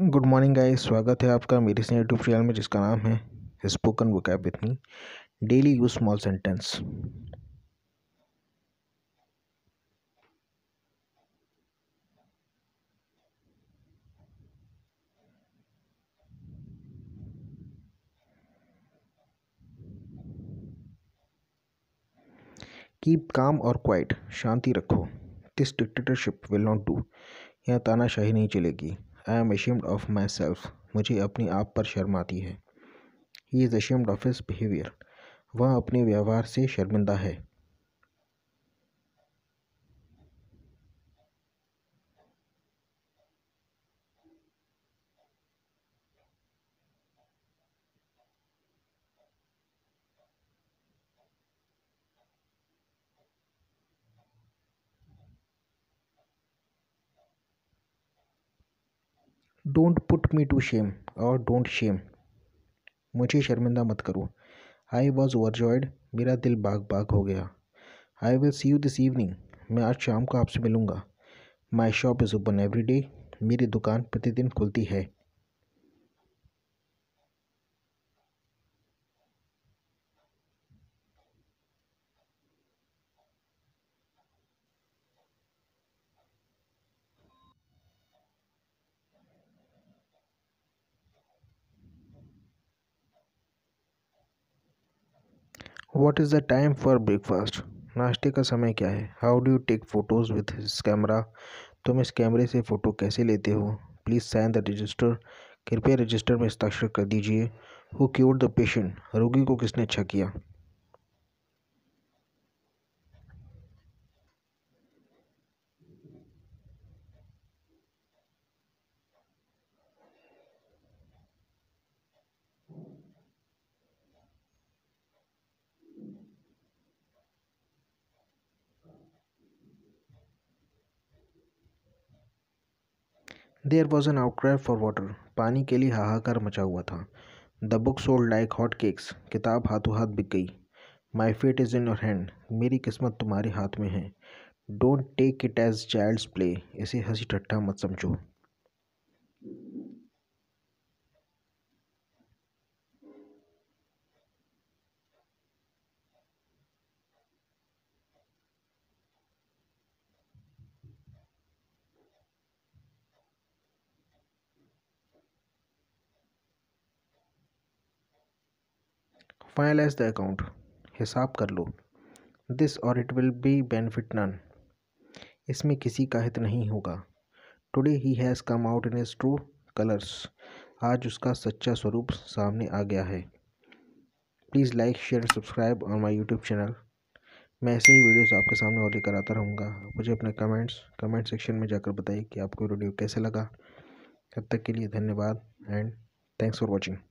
good morning guys स्वागत है आपका मेरे से यूट्यूब चैनल में जिसका नाम है spoken vocab with me daily use small sentence keep calm और क्वाइट शांति रखो this dictatorship will not do यहाँ तानाशाही नहीं चलेगी I am ashamed of myself मुझे अपने आप पर शर्म आती है he is ashamed of his behaviour वह अपने व्यवहार से शर्मिंदा है don't put me to shame और डोंट शेम मुझे शर्मिंदा मत करो आई वॉज ओवरजॉयड मेरा दिल बाग बाग हो गया I will see you this evening मैं आज शाम को आपसे मिलूँगा my shop is open every day मेरी दुकान प्रतिदिन खुलती है what is the time for breakfast नाश्ते का समय क्या है how do you take photos with his camera तुम इस कैमरे से फ़ोटो कैसे लेते हो प्लीज़ साइन द रजिस्टर कृपया रजिस्टर में हस्ताक्षर कर दीजिए हु क्योर द पेशेंट रोगी को किसने अच्छा किया there was an outcry for water पानी के लिए हाहाकार मचा हुआ था the book sold like hot cakes किताब हाथों हाथ बिक गई my fate is in your hand मेरी किस्मत तुम्हारे हाथ में है don't take it as child's play इसे हंसी ठट्ठा मत समझो फाइनलाइज द अकाउंट हिसाब कर लो दिस और it will be benefit none इसमें किसी का हित नहीं होगा today he has come out in his true colours आज उसका सच्चा स्वरूप सामने आ गया है प्लीज़ लाइक शेयर सब्सक्राइब और माई यूट्यूब चैनल मैं ऐसे ही वीडियोस आपके सामने और लेकर आता रहूँगा मुझे अपने कमेंट्स कमेंट सेक्शन में जाकर बताइए कि आपको वीडियो कैसे लगा तब तक के लिए धन्यवाद एंड थैंक्स फॉर वॉचिंग